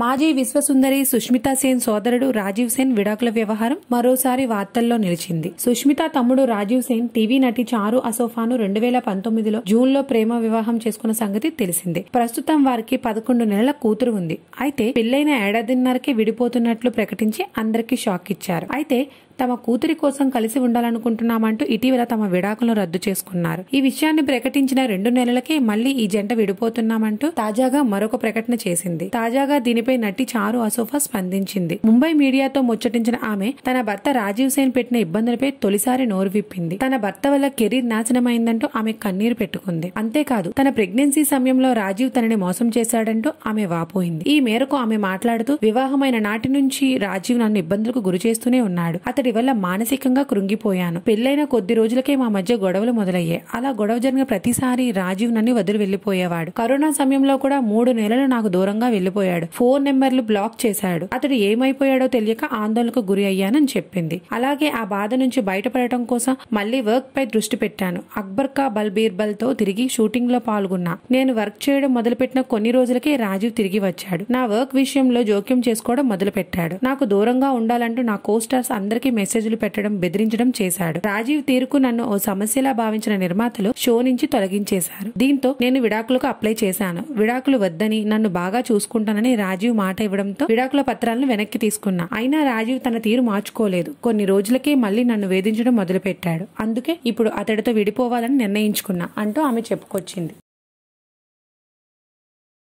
మాజీ విశ్వసుందరి సుష్మితా సేన్ సోదరుడు రాజీవ్ సేన్ విడాకుల వ్యవహారం మరోసారి వార్తల్లో నిలిచింది సుష్మిత తమ్ముడు రాజీవ్ సేన్ టీవీ నటి చారు అసోఫాను రెండు వేల పంతొమ్మిదిలో జూన్ లో ప్రేమ వివాహం చేసుకున్న సంగతి తెలిసిందే ప్రస్తుతం వారికి పదకొండు నెలల కూతురు ఉంది అయితే పెళ్లైన ఏడాదిన్నరకే విడిపోతున్నట్లు ప్రకటించి అందరికీ షాక్ ఇచ్చారు అయితే తమ కూతురి కోసం కలిసి ఉండాలనుకుంటున్నామంటూ ఇటీవల తమ విడాకులను రద్దు చేసుకున్నారు ఈ విషయాన్ని ప్రకటించిన రెండు నెలలకే మళ్లీ ఈ జంట విడిపోతున్నామంటూ తాజాగా మరొక ప్రకటన చేసింది తాజాగా దీని మృతిపై నటి చారు అసోఫా స్పందించింది ముంబై మీడియాతో ముచ్చటించిన ఆమె తన భర్త రాజీవ్ సేన్ పెట్టిన ఇబ్బందులపై తొలిసారి నోరు విప్పింది తన భర్త వల్ల కెరీర్ నాశనమైందంటూ ఆమె కన్నీరు పెట్టుకుంది అంతేకాదు తన ప్రెగ్నెన్సీ సమయంలో రాజీవ్ తనని మోసం చేశాడంటూ ఆమె వాపోయింది ఈ మేరకు ఆమె మాట్లాడుతూ వివాహమైన నాటి నుంచి రాజీవ్ నన్ను ఇబ్బందులకు గురి చేస్తూనే ఉన్నాడు అతడి వల్ల మానసికంగా కృంగిపోయాను పెళ్లైన కొద్ది రోజులకే మా మధ్య గొడవలు మొదలయ్యాయి అలా గొడవ జరిగిన ప్రతిసారి రాజీవ్ నన్ను వదిలి వెళ్లిపోయేవాడు కరోనా సమయంలో కూడా మూడు నెలలు నాకు దూరంగా వెళ్లిపోయాడు ఫోర్ ఫోన్ నెంబర్లు బ్లాక్ చేశాడు అతడు ఏమైపోయాడో తెలియక ఆందోళనకు గురి అయ్యానని చెప్పింది అలాగే ఆ బాధ నుంచి బయటపడటం కోసం మళ్ళీ వర్క్ పై దృష్టి పెట్టాను అక్బర్ కా బల్ బీర్బల్ తో తిరిగి షూటింగ్ లో పాల్గొన్నా నేను వర్క్ చేయడం మొదలుపెట్టిన కొన్ని రోజులకే రాజీవ్ తిరిగి వచ్చాడు నా వర్క్ విషయంలో జోక్యం చేసుకోవడం మొదలు పెట్టాడు నాకు దూరంగా ఉండాలంటూ నా కోస్టార్స్ అందరికీ మెసేజ్లు పెట్టడం బెదిరించడం చేశాడు రాజీవ్ తీరుకు నన్ను ఓ సమస్యలా భావించిన నిర్మాతలు షో నుంచి తొలగించేశారు దీంతో నేను విడాకులకు అప్లై చేశాను విడాకులు వద్దని నన్ను బాగా చూసుకుంటానని రాజీవ్ రాజీవ్ మాట ఇవ్వడంతో విడాకుల పత్రాలను వెనక్కి తీసుకున్నా అయినా రాజీవ్ తన తీరు మార్చుకోలేదు కొన్ని రోజులకే మళ్ళీ నన్ను వేధించడం మొదలుపెట్టాడు అందుకే ఇప్పుడు అతడితో విడిపోవాలని నిర్ణయించుకున్నా అంటూ ఆమె చెప్పుకొచ్చింది